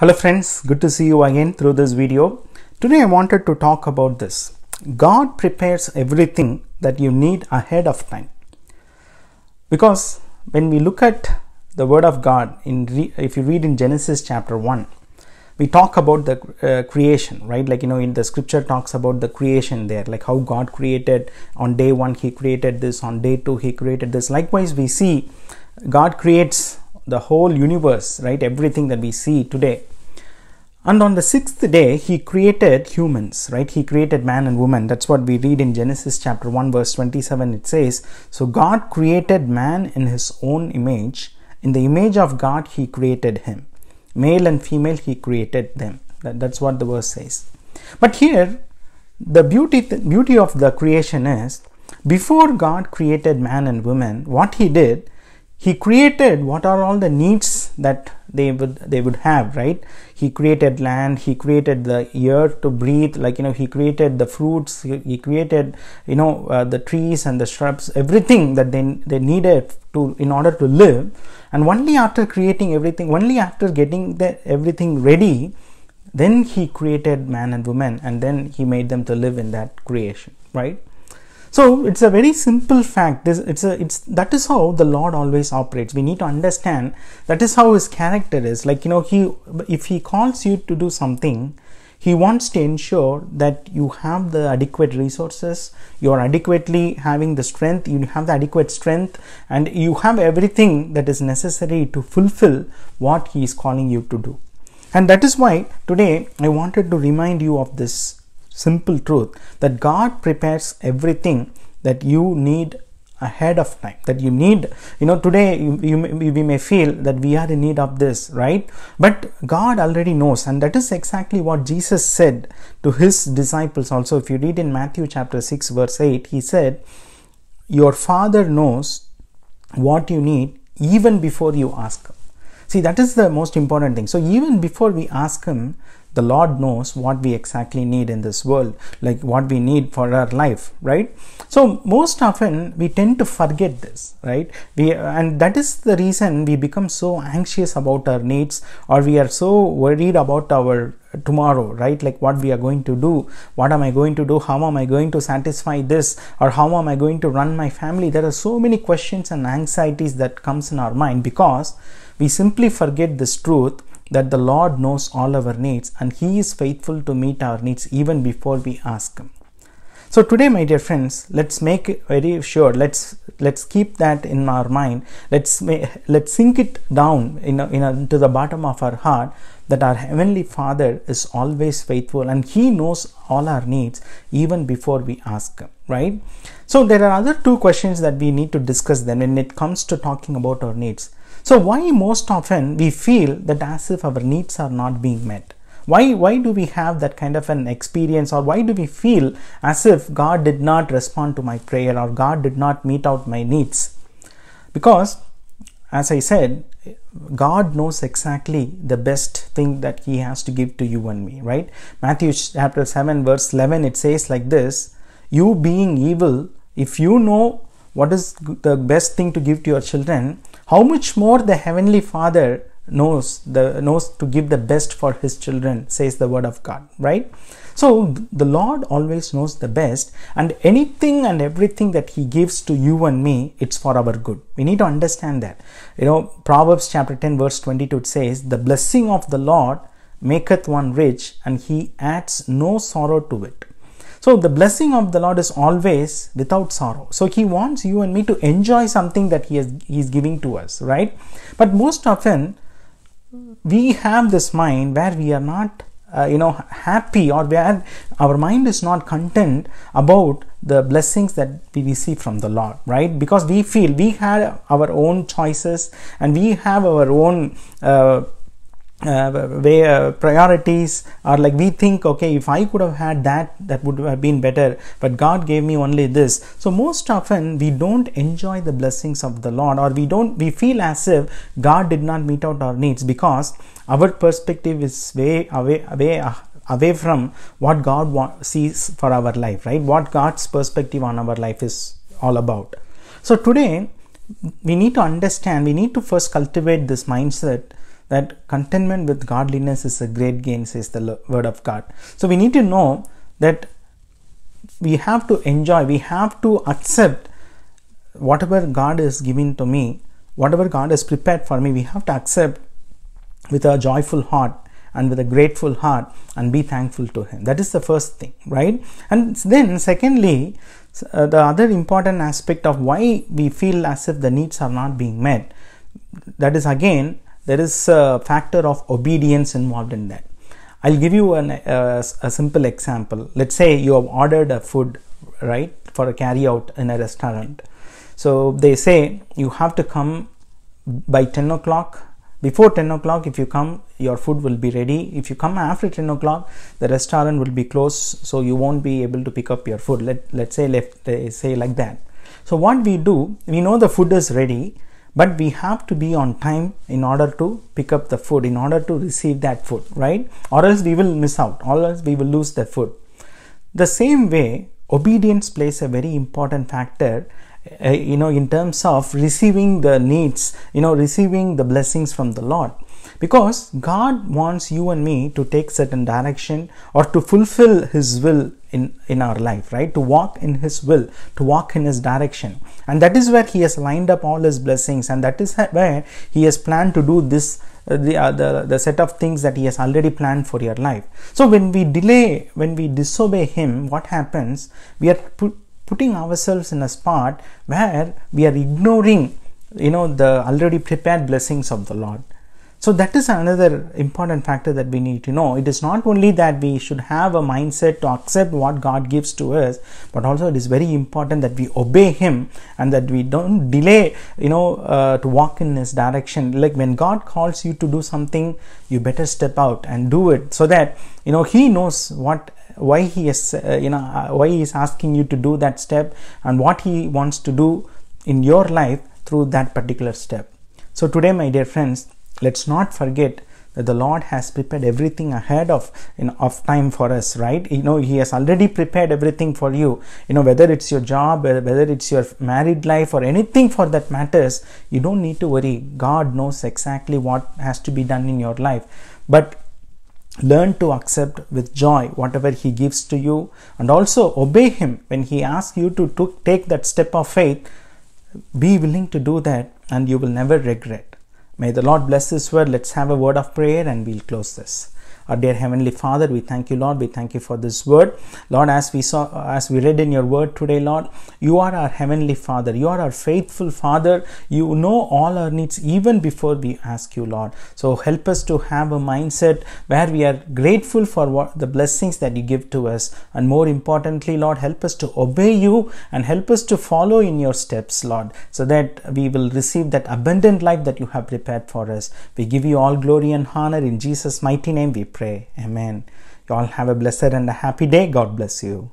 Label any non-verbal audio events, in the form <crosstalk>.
Hello friends, good to see you again through this video. Today I wanted to talk about this. God prepares everything that you need ahead of time. Because when we look at the word of God, in if you read in Genesis chapter 1, we talk about the uh, creation right like you know in the scripture talks about the creation there like how god created on day one he created this on day two he created this likewise we see god creates the whole universe, right? Everything that we see today. And on the sixth day, he created humans, right? He created man and woman. That's what we read in Genesis chapter 1, verse 27. It says, So God created man in his own image. In the image of God, he created him. Male and female, he created them. That, that's what the verse says. But here, the beauty, the beauty of the creation is before God created man and woman, what he did he created what are all the needs that they would they would have right he created land he created the air to breathe like you know he created the fruits he, created you know uh, the trees and the shrubs everything that they they needed to in order to live and only after creating everything only after getting the everything ready then he created man and woman and then he made them to live in that creation right so it's a very simple fact this it's a it's that is how the lord always operates we need to understand that is how his character is like you know he if he calls you to do something he wants to ensure that you have the adequate resources you are adequately having the strength you have the adequate strength and you have everything that is necessary to fulfill what he is calling you to do and that is why today i wanted to remind you of this simple truth that God prepares everything that you need ahead of time that you need you know today you, you, we may feel that we are in need of this right but god already knows and that is exactly what jesus said to his disciples also if you read in matthew chapter 6 verse 8 he said your father knows what you need even before you ask him see that is the most important thing so even before we ask him the lord knows what we exactly need in this world like what we need for our life right so most often we tend to forget this right we and that is the reason we become so anxious about our needs or we are so worried about our tomorrow right like what we are going to do what am i going to do how am i going to satisfy this or how am i going to run my family there are so many questions and anxieties that comes in our mind because we simply forget this truth that the Lord knows all our needs and He is faithful to meet our needs even before we ask Him. So today, my dear friends, let's make very sure. Let's let's keep that in our mind. Let's let's sink it down in a, in a, to the bottom of our heart that our heavenly Father is always faithful and He knows all our needs even before we ask Him. Right. So there are other two questions that we need to discuss then when it comes to talking about our needs. So why most often we feel that as if our needs are not being met? Why, why do we have that kind of an experience or why do we feel as if God did not respond to my prayer or God did not meet out my needs? Because as I said, God knows exactly the best thing that He has to give to you and me, right? Matthew chapter 7, verse 11, it says like this You being evil, if you know what is the best thing to give to your children, how much more the heavenly father knows the knows to give the best for his children says the word of god right so the lord always knows the best and anything and everything that he gives to you and me it's for our good we need to understand that you know proverbs chapter 10 verse 22 says the blessing of the lord maketh one rich and he adds no sorrow to it so the blessing of the Lord is always without sorrow. So he wants you and me to enjoy something that he is he is giving to us, right? But most often we have this mind where we are not uh, you know happy or where our mind is not content about the blessings that we receive from the lord right because we feel we had our own choices and we have our own uh, uh, way uh, priorities are like we think okay if i could have had that that would have been better but god gave me only this so most often we don't enjoy the blessings of the lord or we don't we feel as if god did not meet out our needs because our perspective is way away away uh, away from what god wa- sees for our life right what god's perspective on our life is all about so today we need to understand we need to first cultivate this mindset that contentment with godliness is a great gain, says the word of God. So we need to know that we have to enjoy, we have to accept whatever God is giving to me, whatever God has prepared for me, we have to accept with a joyful heart and with a grateful heart and be thankful to him that is the first thing right and then secondly uh, the other important aspect of why we feel as if the needs are not being met that is again there is a factor of obedience involved in that i'll give you an, a, uh, a simple example let's say you have ordered a food right for a carry out in a restaurant so they say you have to come by 10 o'clock before 10 o'clock if you come your food will be ready if you come after 10 o'clock the restaurant will be closed so you won't be able to pick up your food let, let's say let say like that so what we do we know the food is ready but we have to be on time in order to pick up the food in order to receive that food right or else we will miss out or else we will lose the food the same way obedience plays a very important factor uh, you know in terms of receiving the needs you know receiving the blessings from the lord because God wants you and me to take certain direction or to fulfill His will in, in our life, right? To walk in His will, to walk in His direction. And that is where He has lined up all His blessings, and that is <laughs> where He has planned to do this uh, the, uh, the, the set of things that he has already planned for your life. So when we delay, when we disobey him, what happens? We are pu- putting ourselves in a spot where we are ignoring, you know, the already prepared blessings of the Lord. So that is another important factor that we need to know. It is not only that we should have a mindset to accept what God gives to us, but also it is very important that we obey Him and that we don't delay, you know, uh, to walk in His direction. Like when God calls you to do something, you better step out and do it so that, you know, He knows what why he is uh, you know uh, why he is asking you to do that step and what he wants to do in your life through that particular step so today my dear friends let's not forget that the lord has prepared everything ahead of of time for us right you know he has already prepared everything for you you know whether it's your job whether it's your married life or anything for that matters you don't need to worry god knows exactly what has to be done in your life but learn to accept with joy whatever he gives to you and also obey him when he asks you to, to take that step of faith be willing to do that and you will never regret May the Lord bless this word. Let's have a word of prayer and we'll close this. Our dear Heavenly Father, we thank you, Lord. We thank you for this word. Lord, as we saw, as we read in your word today, Lord, you are our Heavenly Father. You are our faithful Father. You know all our needs even before we ask you, Lord. So help us to have a mindset where we are grateful for what the blessings that you give to us. And more importantly, Lord, help us to obey you and help us to follow in your steps, Lord, so that we will receive that abundant life that you have prepared for us. We give you all glory and honor. In Jesus' mighty name we pray. Amen. You all have a blessed and a happy day. God bless you.